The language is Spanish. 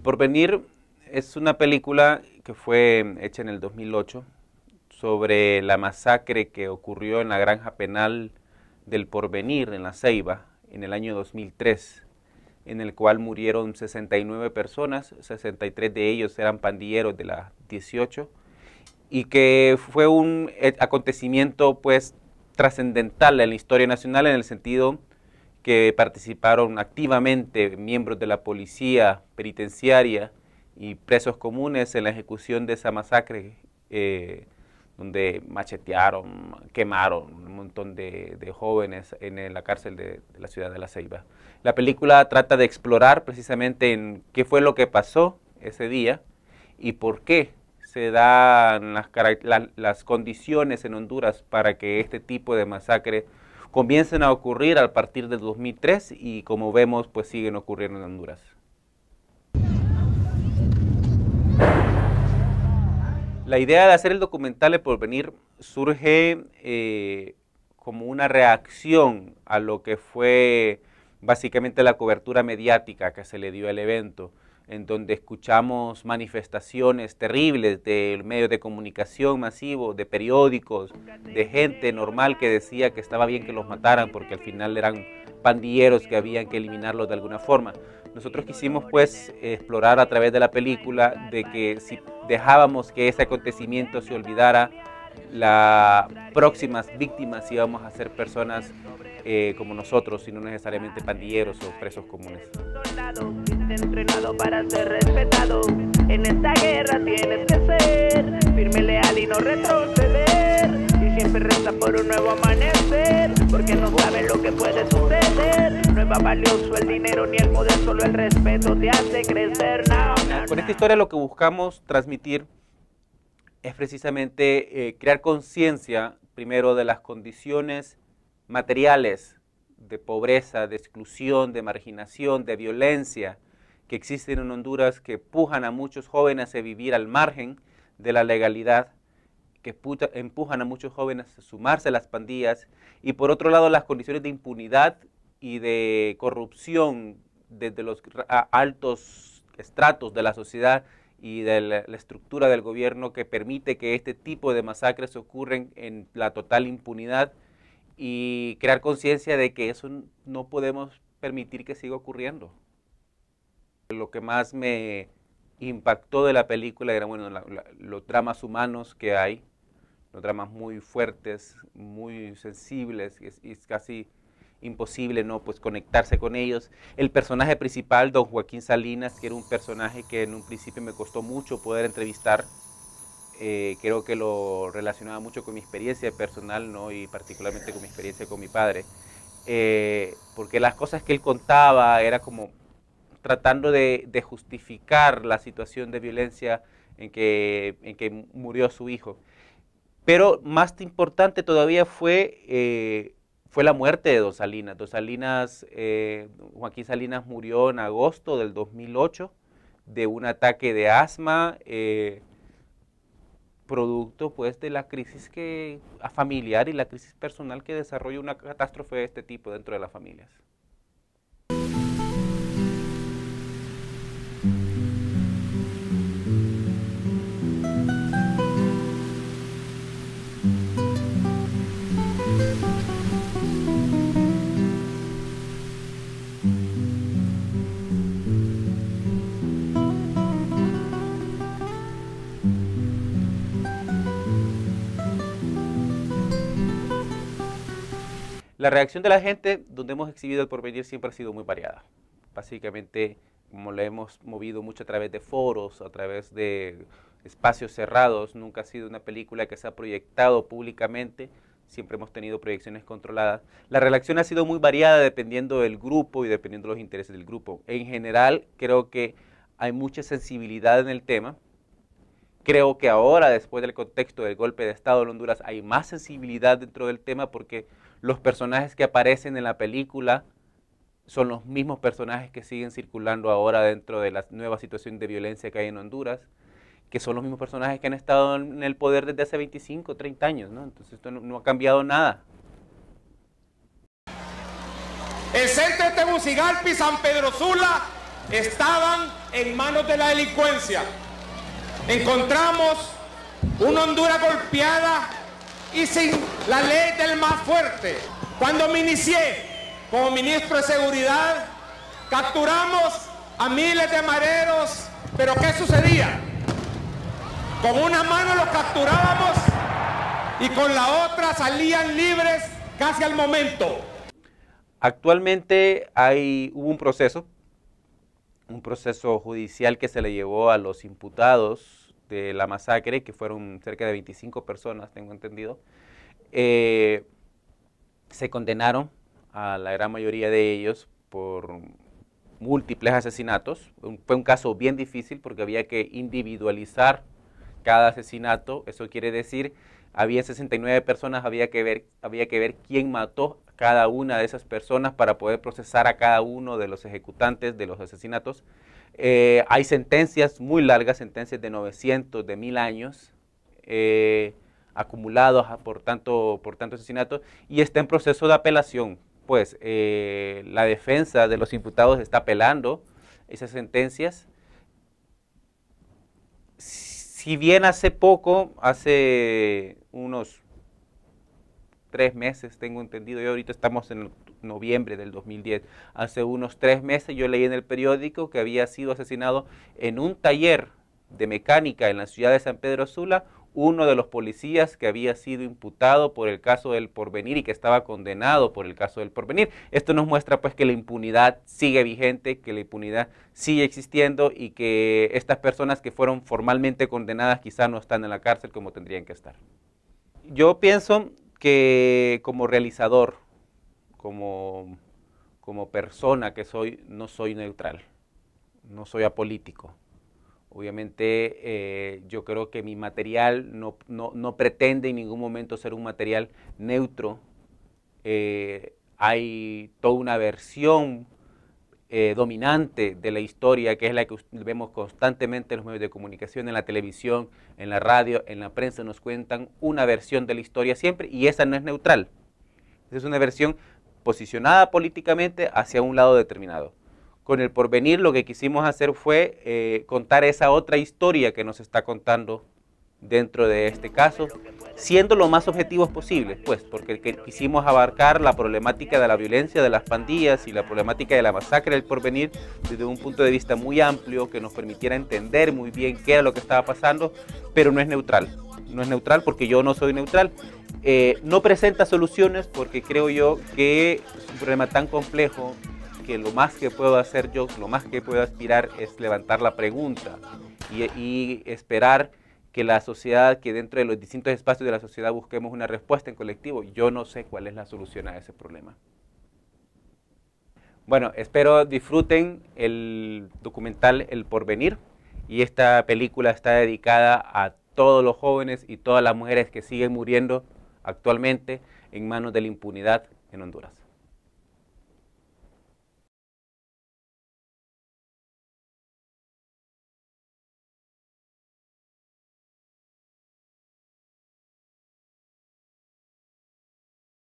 El Porvenir es una película que fue hecha en el 2008 sobre la masacre que ocurrió en la granja penal del Porvenir en La Ceiba en el año 2003, en el cual murieron 69 personas, 63 de ellos eran pandilleros de las 18 y que fue un eh, acontecimiento pues trascendental en la historia nacional en el sentido que participaron activamente miembros de la policía penitenciaria y presos comunes en la ejecución de esa masacre, eh, donde machetearon, quemaron un montón de, jóvenes en la cárcel de, la ciudad de La Ceiba. La película trata de explorar precisamente en qué fue lo que pasó ese día y por qué se dan las, las, las condiciones en Honduras para que este tipo de masacre comiencen a ocurrir a partir de 2003 y como vemos pues siguen ocurriendo en Honduras. La idea de hacer el documental de Porvenir surge eh, como una reacción a lo que fue básicamente la cobertura mediática que se le dio al evento en donde escuchamos manifestaciones terribles de medios de comunicación masivo de periódicos, de gente normal que decía que estaba bien que los mataran porque al final eran pandilleros que habían que eliminarlos de alguna forma. Nosotros quisimos pues explorar a través de la película de que si dejábamos que ese acontecimiento se olvidara, las próximas víctimas íbamos a ser personas eh, como nosotros y no necesariamente pandilleros o presos comunes entrenado para ser respetado. En esta guerra tienes que ser firme, leal y no retroceder. Y siempre resta por un nuevo amanecer, porque no sabes lo que puede suceder. No es más valioso el dinero ni el poder, solo el respeto te hace crecer. No, Con esta historia lo que buscamos transmitir es precisamente eh, crear conciencia primero de las condiciones materiales de pobreza, de exclusión, de marginación, de violencia, que existen en Honduras que empujan a muchos jóvenes a vivir al margen de la legalidad, que empujan a muchos jóvenes a sumarse a las pandillas y por otro lado las condiciones de impunidad y de corrupción desde los altos estratos de la sociedad y de la, la estructura del gobierno que permite que este tipo de masacres ocurren en la total impunidad y crear conciencia de que eso no podemos permitir que siga ocurriendo. Lo que más me impactó de la película eran bueno, los dramas humanos que hay, los dramas muy fuertes, muy sensibles, y es, casi imposible no pues conectarse con ellos. El personaje principal, don Joaquín Salinas, que era un personaje que en un principio me costó mucho poder entrevistar, eh, creo que lo relacionaba mucho con mi experiencia personal ¿no? y particularmente con mi experiencia con mi padre, eh, porque las cosas que él contaba era como tratando de, justificar la situación de violencia en que, murió su hijo. Pero más importante todavía fue, eh, fue la muerte de Dos Salinas. Salinas, eh, Joaquín Salinas murió en agosto del 2008 de un ataque de asma, eh, producto pues de la crisis que, familiar y la crisis personal que desarrolla una catástrofe de este tipo dentro de las familias. La reacción de la gente donde hemos exhibido el porvenir siempre ha sido muy variada. Básicamente, como la hemos movido mucho a través de foros, a través de espacios cerrados, nunca ha sido una película que se ha proyectado públicamente, siempre hemos tenido proyecciones controladas. La relación ha sido muy variada dependiendo del grupo y dependiendo de los intereses del grupo. En general, creo que hay mucha sensibilidad en el tema. Creo que ahora, después del contexto del golpe de Estado en Honduras, hay más sensibilidad dentro del tema porque los personajes que aparecen en la película son los mismos personajes que siguen circulando ahora dentro de la nueva situación de violencia que hay en Honduras que son los mismos personajes que han estado en el poder desde hace 25, 30 años, ¿no? Entonces esto no, ha cambiado nada. El centro de Tegucigalpa y San Pedro Sula estaban en manos de la delincuencia. Encontramos una Honduras golpeada y sin la ley del más fuerte. Cuando me inicié como ministro de Seguridad, capturamos a miles de mareros, pero ¿qué sucedía? Con una mano los capturábamos y con la otra salían libres casi al momento. Actualmente hay, hubo un proceso, un proceso judicial que se le llevó a los imputados de la masacre, que fueron cerca de 25 personas, tengo entendido. Eh, se condenaron a la gran mayoría de ellos por múltiples asesinatos. fue un caso bien difícil porque había que individualizar cada asesinato. Eso quiere decir, había 69 personas, había que ver, había que ver quién mató a cada una de esas personas para poder procesar a cada uno de los ejecutantes de los asesinatos. Eh, hay sentencias muy largas, sentencias de 900, de mil años. acumuladas eh, acumulados ah, por tanto, por tanto asesinato y está en proceso de apelación. Pues eh, la defensa de los imputados está apelando esas sentencias si bien hace poco, hace unos tres meses, tengo entendido, y ahorita estamos en noviembre del 2010, hace unos tres meses yo leí en el periódico que había sido asesinado en un taller de mecánica en la ciudad de San Pedro Sula uno de los policías que había sido imputado por el caso del porvenir y que estaba condenado por el caso del porvenir. Esto nos muestra pues que la impunidad sigue vigente, que la impunidad sigue existiendo y que estas personas que fueron formalmente condenadas quizá no están en la cárcel como tendrían que estar. Yo pienso que como realizador, como, como persona que soy, no soy neutral, no soy apolítico. Obviamente eh, yo creo que mi material no, pretende en ningún momento ser un material neutro. Eh, hay toda una versión eh, dominante de la historia que es la que vemos constantemente en los medios de comunicación, en la televisión, en la radio, en la prensa, nos cuentan una versión de la historia siempre y esa no es neutral. Es una versión posicionada políticamente hacia un lado determinado con el porvenir lo que quisimos hacer fue eh, contar esa otra historia que nos está contando dentro de este caso, siendo lo más objetivos posible, pues, porque quisimos abarcar la problemática de la violencia de las pandillas y la problemática de la masacre del porvenir desde un punto de vista muy amplio que nos permitiera entender muy bien qué era lo que estaba pasando, pero no es neutral. No es neutral porque yo no soy neutral. Eh, no presenta soluciones porque creo yo que es un problema tan complejo que lo más que puedo hacer yo, lo más que puedo aspirar es levantar la pregunta y, y esperar que la sociedad, que dentro de los distintos espacios de la sociedad busquemos una respuesta en colectivo. Yo no sé cuál es la solución a ese problema. Bueno, espero disfruten el documental El Porvenir y esta película está dedicada a todos los jóvenes y todas las mujeres que siguen muriendo actualmente en manos de la impunidad en Honduras.